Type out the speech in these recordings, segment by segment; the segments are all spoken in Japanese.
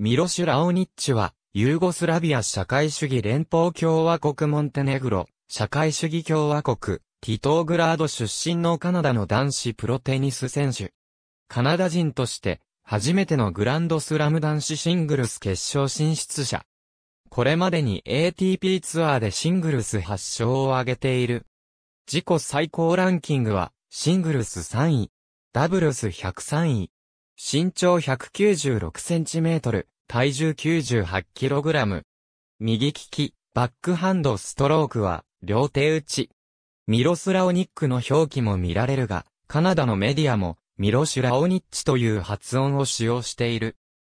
ミロシュ・ラオニッチは、ユーゴスラビア社会主義連邦共和国モンテネグロ、社会主義共和国、ティトーグラード出身のカナダの男子プロテニス選手。カナダ人として、初めてのグランドスラム男子シングルス決勝進出者。これまでに ATP ツアーでシングルス8勝を挙げている。自己最高ランキングは、シングルス3位、ダブルス103位、身長 196cm、体重 98kg。右利き、バックハンドストロークは、両手打ち。ミロス・ラオニックの表記も見られるが、カナダのメディアも、ミロシュ・ラオニッチという発音を使用している。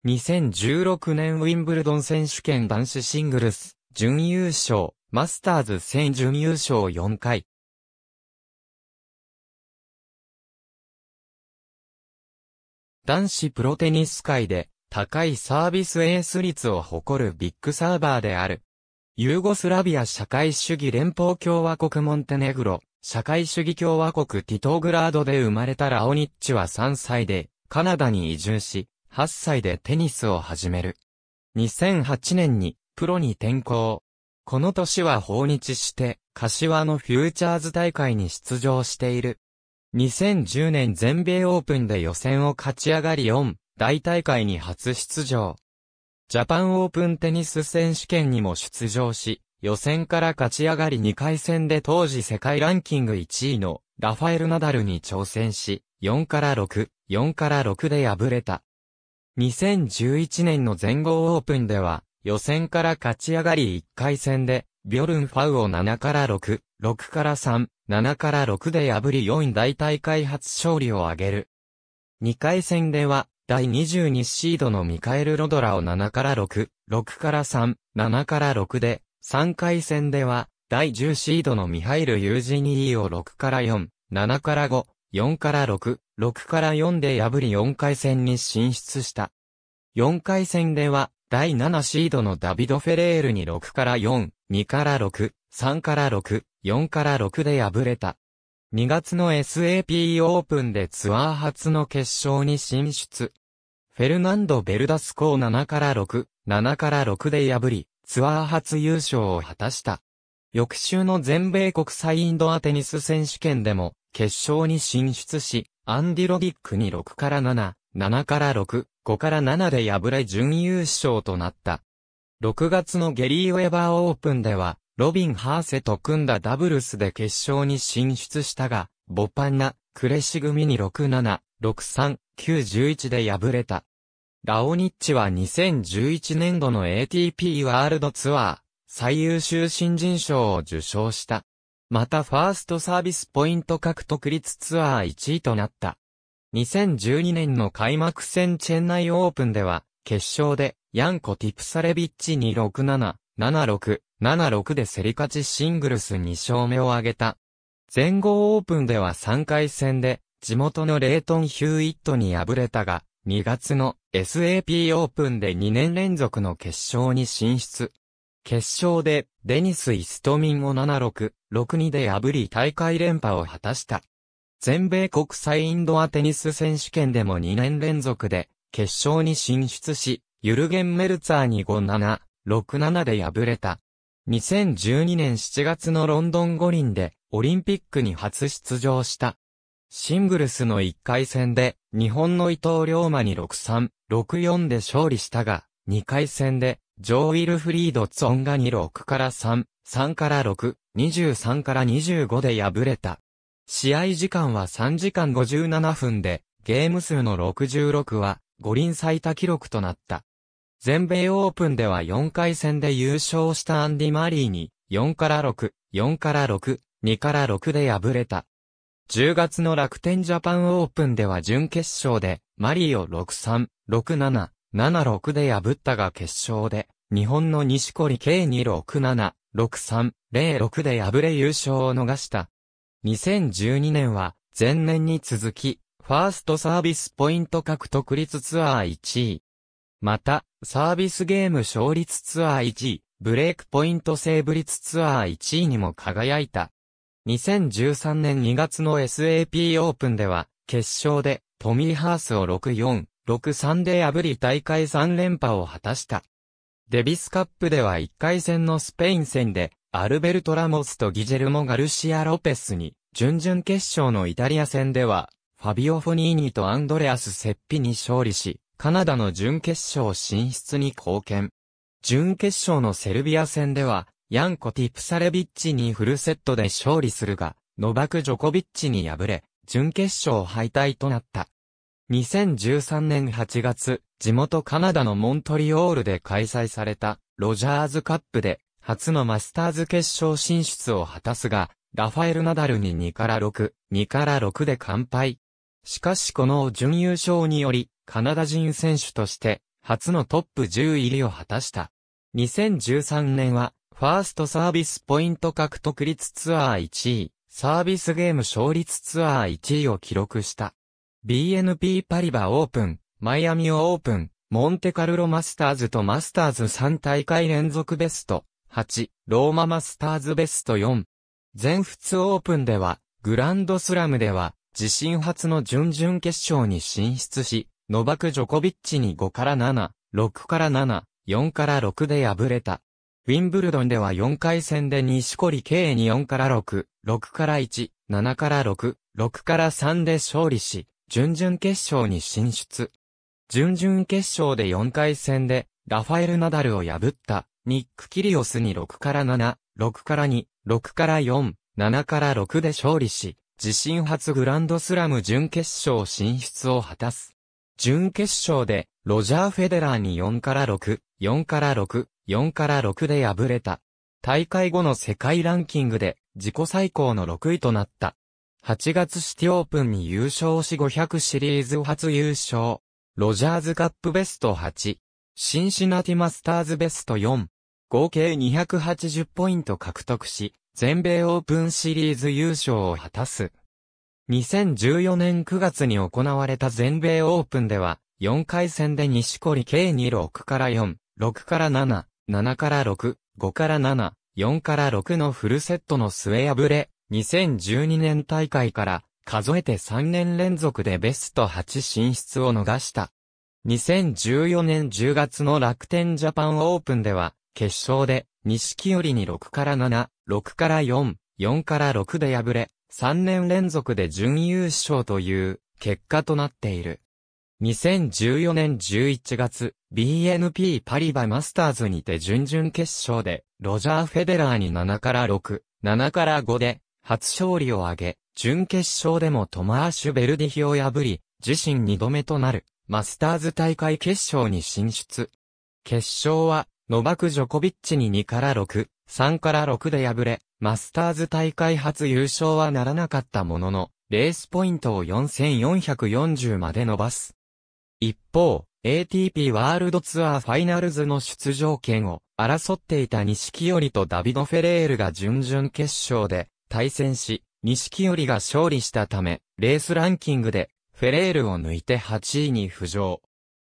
2016年ウィンブルドン選手権男子シングルス、準優勝、マスターズ戦準優勝4回。男子プロテニス界で高いサービスエース率を誇るビッグサーバーである。ユーゴスラビア社会主義連邦共和国モンテネグロ、社会主義共和国ティトーグラードで生まれたラオニッチは3歳で、カナダに移住し、8歳でテニスを始める。2008年にプロに転向。この年は訪日して、柏のフューチャーズ大会に出場している。2010年全米オープンで予選を勝ち上がり4、大大会に初出場。ジャパンオープンテニス選手権にも出場し、予選から勝ち上がり2回戦で当時世界ランキング1位のラファエル・ナダルに挑戦し、4から6、4から6で敗れた。2011年の全豪オープンでは、予選から勝ち上がり1回戦でビョルンファウを7から6、6から3、7から6で破り4位大大会初勝利を挙げる。2回戦では、第22シードのミカエル・ロドラを7から6、6から3、7から6で、3回戦では、第10シードのミハイル・ユージニーを6から4、7から5、4から6、6から4で破り4回戦に進出した。4回戦では、第7シードのダビド・フェレールに6から4、2から6、3から6、4から6で敗れた。2月の SAP オープンでツアー初の決勝に進出。フェルナンド・ベルダスコを7から6、7から6で破り、ツアー初優勝を果たした。翌週の全米国際インドアテニス選手権でも、決勝に進出し、アンディ・ロディックに6から7、7から6、5から7で敗れ準優勝となった。6月のゲリー・ウェバーオープンでは、ロビン・ハーセと組んだダブルスで決勝に進出したが、ボパンナ、クレシ組に6-7、6-3、9-11で敗れた。ラオニッチは2011年度の ATP ワールドツアー、最優秀新人賞を受賞した。またファーストサービスポイント獲得率ツアー1位となった。2012年の開幕戦チェンナイオープンでは、決勝で、ヤンコ・ティプサレビッチに6-7、7-6、7-6で競り勝ちシングルス2勝目を挙げた。全豪オープンでは3回戦で、地元のレイトン・ヒューイットに敗れたが、2月の SAP オープンで2年連続の決勝に進出。決勝でデニス・イストミンを76、62で破り大会連覇を果たした。全米国際インドアテニス選手権でも2年連続で決勝に進出し、ユルゲン・メルツァーに5-7、6-7で敗れた。2012年7月のロンドン五輪でオリンピックに初出場した。シングルスの1回戦で日本の伊藤龍馬に6-3、6-4で勝利したが、2回戦でジョー・ウィルフリード・ツォンガに6から3、3から6、23から25で敗れた。試合時間は3時間57分で、ゲーム数の66は五輪最多記録となった。全米オープンでは4回戦で優勝したアンディ・マリーに、4から6、4から6、2から6で敗れた。10月の楽天ジャパンオープンでは準決勝で、マリーを6-3、6-7、7-6で破ったが決勝で、日本の西堀 k 2 6-7、6-3、0-6で敗れ優勝を逃した。2012年は、前年に続き、ファーストサービスポイント獲得率ツアー1位。また、サービスゲーム勝率ツアー1位、ブレイクポイントセーブ率ツアー1位にも輝いた。2013年2月の SAP オープンでは、決勝で、トミーハースを6-4、6-3で破り大会3連覇を果たした。デビスカップでは1回戦のスペイン戦で、アルベルト・ラモスとギジェルモ・ガルシア・ロペスに、準々決勝のイタリア戦では、ファビオ・フォニーニとアンドレアス・セッピに勝利し、カナダの準決勝進出に貢献。準決勝のセルビア戦では、ヤンコ・ティプサレビッチにフルセットで勝利するが、ノバク・ジョコビッチに敗れ、準決勝敗退となった。2013年8月、地元カナダのモントリオールで開催されたロジャーズカップで初のマスターズ決勝進出を果たすが、ラファエル・ナダルに2から6、2から6で完敗。しかしこの準優勝により、カナダ人選手として、初のトップ10入りを果たした。2013年は、ファーストサービスポイント獲得率ツアー1位、サービスゲーム勝率ツアー1位を記録した。BNP パリバオープン、マイアミオープン、モンテカルロマスターズとマスターズ3大会連続ベスト8、ローママスターズベスト4。全仏オープンでは、グランドスラムでは、自身初の準々決勝に進出し、ノバク・ジョコビッチに5から7、6から7、4から6で敗れた。ウィンブルドンでは4回戦で西堀圭に4から6、6から1、7から6、6から3で勝利し、準々決勝に進出。準々決勝で4回戦で、ラファエル・ナダルを破った、ニック・キリオスに6から7、6から2、6から4、7から6で勝利し、自身初グランドスラム準決勝進出を果たす。準決勝で、ロジャー・フェデラーに4から6、4から6、4から6で敗れた。大会後の世界ランキングで自己最高の6位となった。8月シティオープンに優勝し500シリーズ初優勝。ロジャーズカップベスト8。シンシナティマスターズベスト4。合計280ポイント獲得し、全米オープンシリーズ優勝を果たす。2014年9月に行われた全米オープンでは、4回戦で西堀計に6から4、6から7、7から6、5から7、4から6のフルセットの末破れ、2012年大会から数えて3年連続でベスト8進出を逃した。2014年10月の楽天ジャパンオープンでは、決勝で錦織に6から7、6から4、4から6で敗れ、3年連続で準優勝という結果となっている。2014年11月、BNP パリバマスターズにて準々決勝で、ロジャー・フェデラーに7から6、7から5で、初勝利を挙げ、準決勝でもトマーシュ・ベルディヒを破り、自身2度目となる、マスターズ大会決勝に進出。決勝は、ノバク・ジョコビッチに2から6、3から6で敗れ、マスターズ大会初優勝はならなかったものの、レースポイントを4440まで伸ばす。一方、ATP ワールドツアーファイナルズの出場権を争っていた錦織とダビド・フェレールが準々決勝で対戦し、錦織が勝利したため、レースランキングでフェレールを抜いて8位に浮上。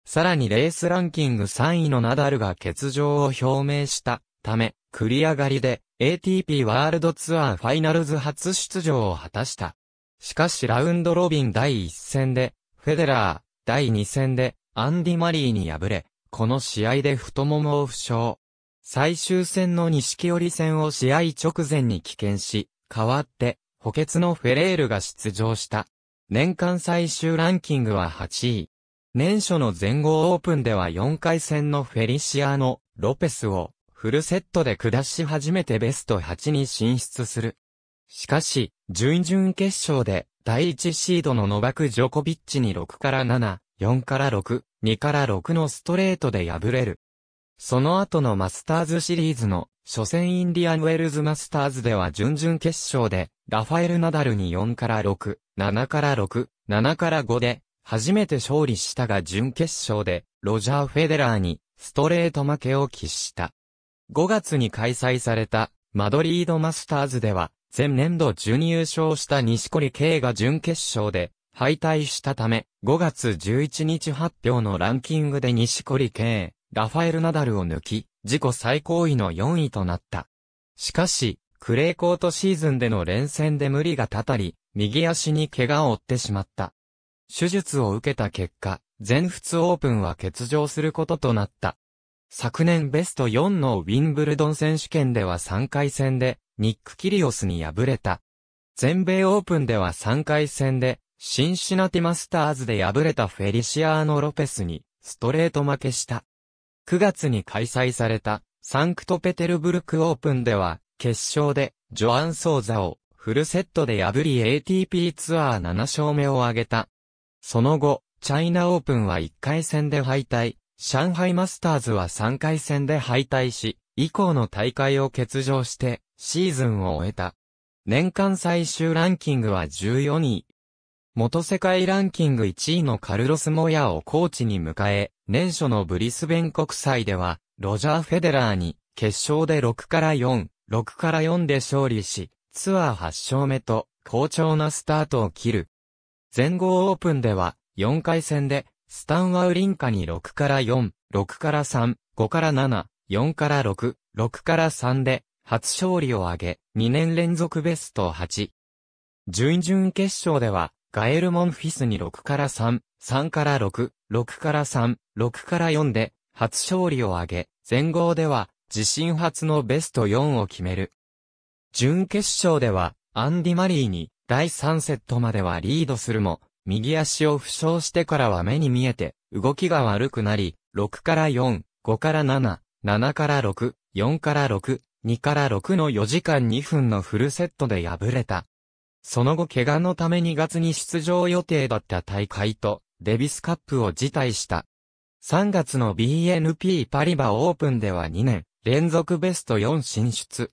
さらにレースランキング3位のナダルが欠場を表明したため、繰り上がりで ATP ワールドツアーファイナルズ初出場を果たした。しかしラウンドロビン第1戦で、フェデラー、第2戦で、アンディ・マリーに敗れ、この試合で太ももを負傷。最終戦の錦織戦を試合直前に棄権し、代わって、補欠のフェレールが出場した。年間最終ランキングは8位。年初の全豪オープンでは4回戦のフェリシアーノ・ロペスをフルセットで下し初めてベスト8に進出する。しかし、準々決勝で第1シードのノバク・ジョコビッチに6から7、4から6、2から6のストレートで敗れる。その後のマスターズシリーズの初戦インディアンウェルズマスターズでは準々決勝でラファエル・ナダルに4から6、7から6、7から5で初めて勝利したが準決勝で、ロジャー・フェデラーに、ストレート負けを喫した。5月に開催された、マドリードマスターズでは、前年度準優勝した西堀圭が準決勝で、敗退したため、5月11日発表のランキングで西堀圭、ラファエル・ナダルを抜き、自己最高位の4位となった。しかし、クレーコートシーズンでの連戦で無理がたたり、右足に怪我を負ってしまった。手術を受けた結果、全仏オープンは欠場することとなった。昨年ベスト4のウィンブルドン選手権では3回戦で、ニック・キリオスに敗れた。全米オープンでは3回戦で、シンシナティマスターズで敗れたフェリシアーノ・ロペスに、ストレート負けした。9月に開催された、サンクトペテルブルクオープンでは、決勝で、ジョアン・ソーザを、フルセットで破り ATP ツアー7勝目を挙げた。その後、チャイナオープンは1回戦で敗退、上海マスターズは3回戦で敗退し、以降の大会を欠場して、シーズンを終えた。年間最終ランキングは14位。元世界ランキング1位のカルロス・モヤをコーチに迎え、年初のブリスベン国際では、ロジャー・フェデラーに、決勝で6から4、6から4で勝利し、ツアー8勝目と、好調なスタートを切る。全豪オープンでは、4回戦で、スタンワウリンカに6から4、6から3、5から7、4から6、6から3で、初勝利を挙げ、2年連続ベスト8。準々決勝では、ガエル・モンフィスに6から3、3から6、6から3、6から4で、初勝利を挙げ、全豪では、自身初のベスト4を決める。準決勝では、アンディ・マリーに、第3セットまではリードするも、右足を負傷してからは目に見えて、動きが悪くなり、6から4、5から7、7から6、4から6、2から6の4時間2分のフルセットで敗れた。その後怪我のため2月に出場予定だった大会と、デビスカップを辞退した。3月の BNP パリバオープンでは2年、連続ベスト4進出。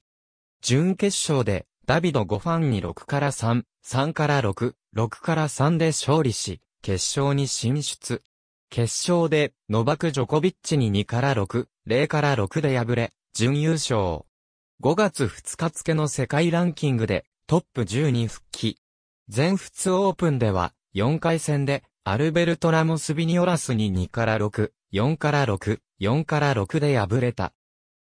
準決勝で、ダビド5ファンに6から3、3から6、6から3で勝利し、決勝に進出。決勝で、ノバク・ジョコビッチに2から6、0から6で敗れ、準優勝。5月2日付の世界ランキングで、トップ10に復帰。全仏オープンでは、4回戦で、アルベルト・ラモス・ビニオラスに2から6、4から6、4から6で敗れた。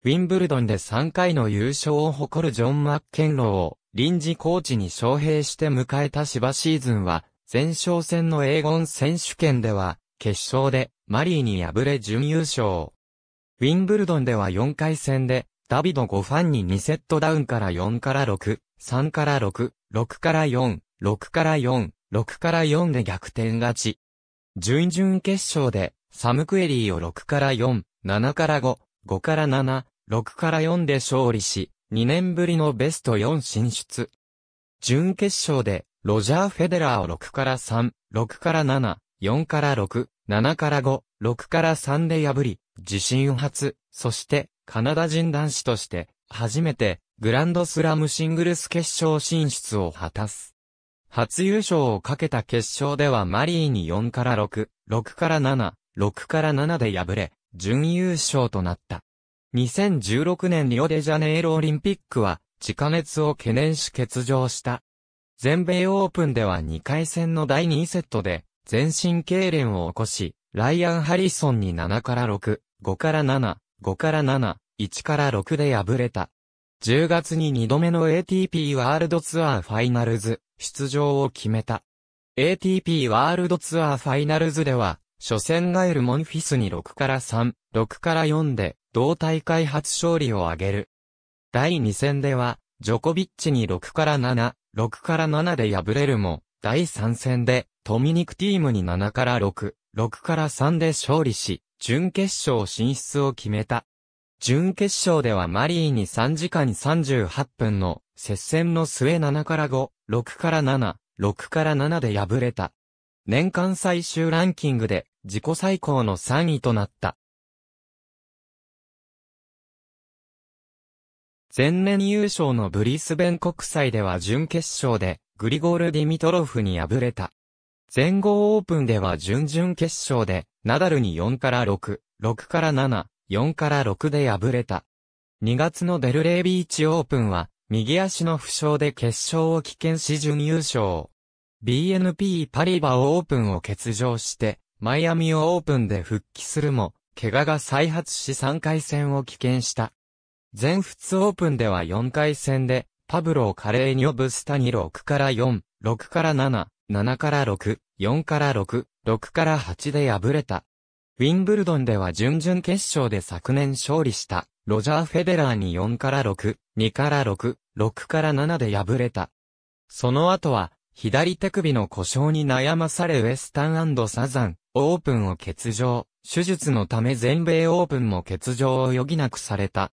ウィンブルドンで3回の優勝を誇るジョン・マッケンローを臨時コーチに招聘して迎えた芝シーズンは、前哨戦の英語選手権では、決勝でマリーに敗れ準優勝。ウィンブルドンでは4回戦で、ダビド・ゴファンに2セットダウンから4から6、3から6、6から4、6から4、6から4で逆転勝ち。準々決勝で、サムクエリーを6から4、7から5、5から7、6から4で勝利し、2年ぶりのベスト4進出。準決勝で、ロジャー・フェデラーを6から3、6から7、4から6、7から5、6から3で破り、自身初、そして、カナダ人男子として、初めて、グランドスラムシングルス決勝進出を果たす。初優勝をかけた決勝ではマリーに4から6、6から7、6から7で敗れ、準優勝となった。2016年リオデジャネイロオリンピックは、地下熱を懸念し欠場した。全米オープンでは2回戦の第2セットで、全身痙攣を起こし、ライアン・ハリソンに7から6、5から7、5から7、1から6で敗れた。10月に2度目の ATP ワールドツアーファイナルズ出場を決めた。ATP ワールドツアーファイナルズでは、初戦ガエルモンフィスに6から3、6から4で、同大会初勝利を挙げる。第2戦では、ジョコビッチに6から7、6から7で敗れるも、第3戦で、トミニクティームに7から6、6から3で勝利し、準決勝進出を決めた。準決勝ではマリーに3時間38分の接戦の末7から5、6から7、6から7で敗れた。年間最終ランキングで自己最高の3位となった。前年優勝のブリスベン国際では準決勝でグリゴール・ディミトロフに敗れた。全豪オープンでは準々決勝でナダルに4から6、6から7、4から6で敗れた。2月のデルレイビーチオープンは右足の負傷で決勝を棄権し準優勝。BNP パリバオープンを欠場してマイアミオープンで復帰するも怪我が再発し3回戦を棄権した。全仏オープンでは4回戦で、パブロー・カレーニョブスタに6から4、6から7、7から6、4から6、6から8で敗れた。ウィンブルドンでは準々決勝で昨年勝利した、ロジャー・フェデラーに4から6、2から6、6から7で敗れた。その後は、左手首の故障に悩まされウエスタンサザン、オープンを欠場、手術のため全米オープンも欠場を余儀なくされた。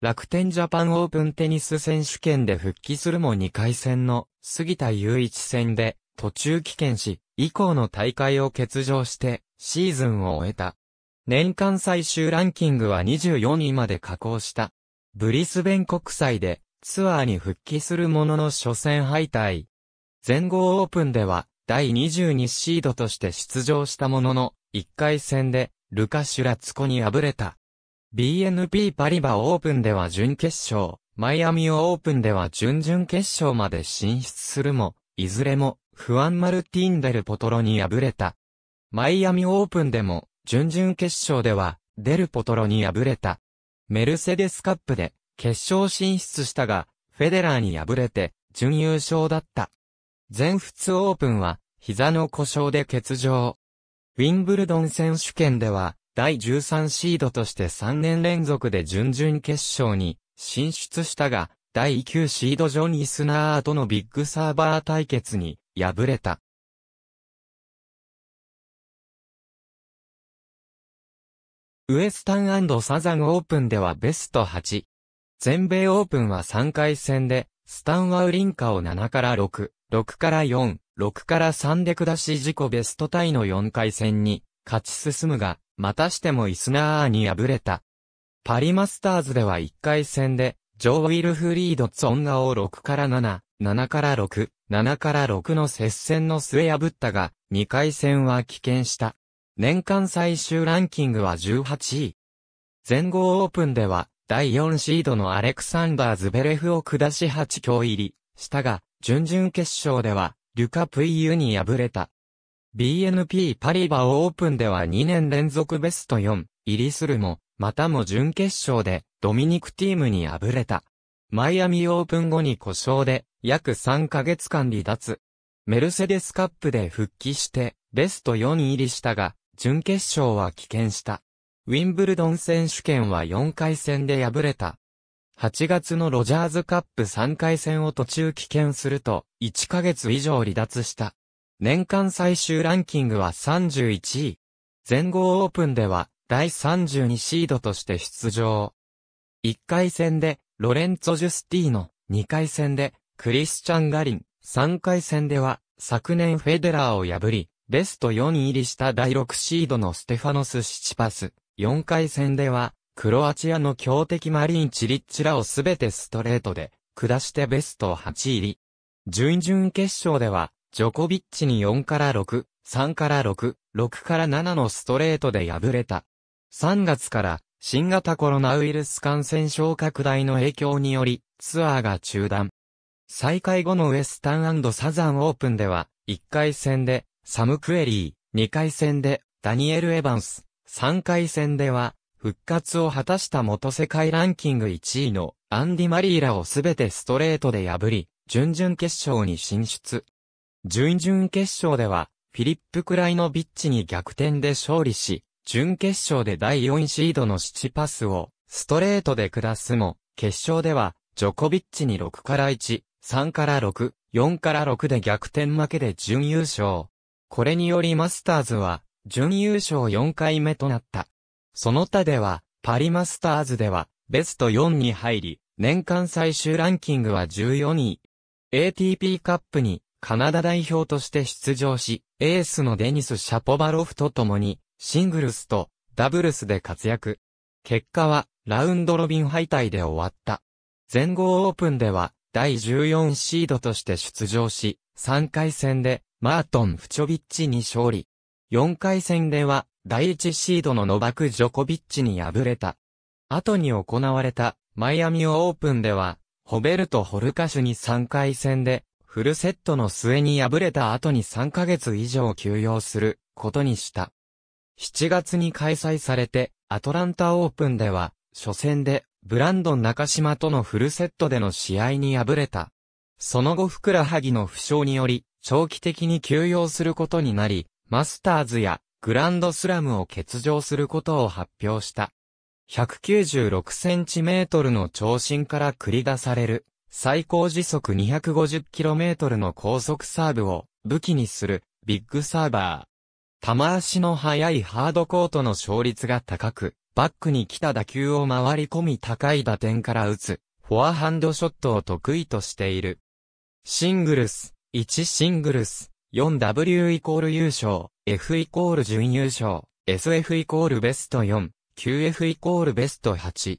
楽天ジャパンオープンテニス選手権で復帰するも2回戦の杉田雄一戦で途中棄権し、以降の大会を欠場してシーズンを終えた。年間最終ランキングは24位まで下降した。ブリスベン国際でツアーに復帰するものの初戦敗退。全豪オープンでは第22シードとして出場したものの1回戦でルカ・シュラツコに敗れた。BNP パリバオープンでは準決勝、マイアミオープンでは準々決勝まで進出するも、いずれも、フアン・マルティンデル・ポトロに敗れた。マイアミオープンでも、準々決勝では、デル・ポトロに敗れた。メルセデスカップで、決勝進出したが、フェデラーに敗れて、準優勝だった。全仏オープンは、膝の故障で欠場。ウィンブルドン選手権では、第13シードとして3年連続で準々決勝に進出したが、第9シードジョニー・スナーとのビッグサーバー対決に敗れた。ウエスタンサザンオープンではベスト8。全米オープンは3回戦で、スタンワウリンカを7から6、6から4、6から3で下し自己ベストタイの4回戦に勝ち進むが、またしてもイスナーに敗れた。パリマスターズでは1回戦で、ジョー・ウィルフリード・ツォンガを6から7、7から6、7から6の接戦の末破ったが、2回戦は棄権した。年間最終ランキングは18位。全豪オープンでは、第4シードのアレクサンダー・ズベレフを下し8強入り、したが、準々決勝では、リュカ・プイユに敗れた。BNP パリバオープンでは2年連続ベスト4入りするも、またも準決勝でドミニクティームに敗れた。マイアミオープン後に故障で約3ヶ月間離脱。メルセデスカップで復帰してベスト4入りしたが、準決勝は棄権した。ウィンブルドン選手権は4回戦で敗れた。8月のロジャーズカップ3回戦を途中棄権すると、1ヶ月以上離脱した。年間最終ランキングは31位。全豪オープンでは第32シードとして出場。1回戦でロレンツォ・ジュスティーノ、2回戦でクリスチャン・ガリン、3回戦では昨年フェデラーを破り、ベスト4位入りした第6シードのステファノス・シチパス、4回戦ではクロアチアの強敵マリン・チリッチらをすべてストレートで下してベスト8入り。準々決勝ではジョコビッチに4から6、3から6、6から7のストレートで敗れた。3月から新型コロナウイルス感染症拡大の影響によりツアーが中断。再開後のウエスタンサザンオープンでは1回戦でサム・クエリー、2回戦でダニエル・エヴァンス、3回戦では復活を果たした元世界ランキング1位のアンディ・マリーラをすべてストレートで破り、準々決勝に進出。準々決勝では、フィリップ・クライノビッチに逆転で勝利し、準決勝で第4シードの7パスをストレートで下すも、決勝では、ジョコビッチに6から1、3から6、4から6で逆転負けで準優勝。これによりマスターズは、準優勝4回目となった。その他では、パリマスターズでは、ベスト4に入り、年間最終ランキングは14位。ATP カップにカナダ代表として出場し、エースのデニス・シャポバロフと共に、シングルスとダブルスで活躍。結果は、ラウンドロビン敗退で終わった。全豪オープンでは、第14シードとして出場し、3回戦で、マートン・フチョビッチに勝利。4回戦では、第1シードのノバク・ジョコビッチに敗れた。後に行われた、マイアミオープンでは、ホベルト・ホルカシュに3回戦で、フルセットの末に敗れた後に3ヶ月以上休養することにした。7月に開催されて、アトランタオープンでは、初戦で、ブランドン中島とのフルセットでの試合に敗れた。その後ふくらはぎの負傷により、長期的に休養することになり、マスターズやグランドスラムを欠場することを発表した。196センチメートルの長身から繰り出される最高時速 250km の高速サーブを武器にするビッグサーバー。玉足の速いハードコートの勝率が高く、バックに来た打球を回り込み高い打点から打つ、フォアハンドショットを得意としている。シングルス、1シングルス、4W イコール優勝、F イコール準優勝、SF イコールベスト4、QF イコールベスト8。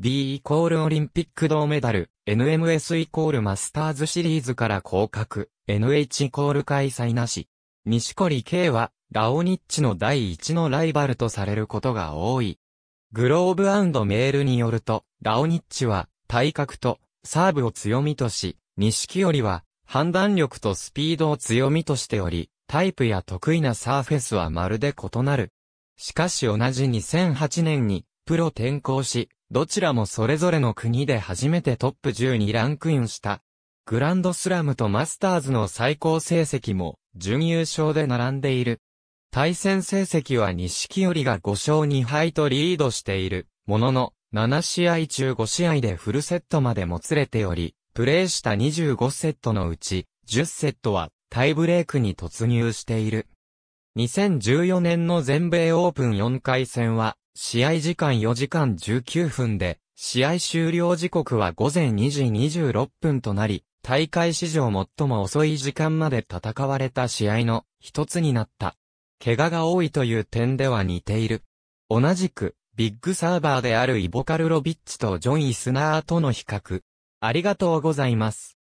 B イコールオリンピック銅メダル、NMS イコールマスターズシリーズから降格、NH イコール開催なし。西堀圭は、ラオニッチの第一のライバルとされることが多い。グローブメールによると、ラオニッチは、体格と、サーブを強みとし、西よりは、判断力とスピードを強みとしており、タイプや得意なサーフェスはまるで異なる。しかし同じ2008年に、プロ転向し、どちらもそれぞれの国で初めてトップ10にランクインした。グランドスラムとマスターズの最高成績も、準優勝で並んでいる。対戦成績は錦織が5勝2敗とリードしている。ものの、7試合中5試合でフルセットまでもつれており、プレーした25セットのうち、10セットはタイブレークに突入している。2014年の全米オープン4回戦は、試合時間4時間19分で、試合終了時刻は午前2時26分となり、大会史上最も遅い時間まで戦われた試合の一つになった。怪我が多いという点では似ている。同じく、ビッグサーバーであるイボカルロビッチとジョン・イスナーとの比較。ありがとうございます。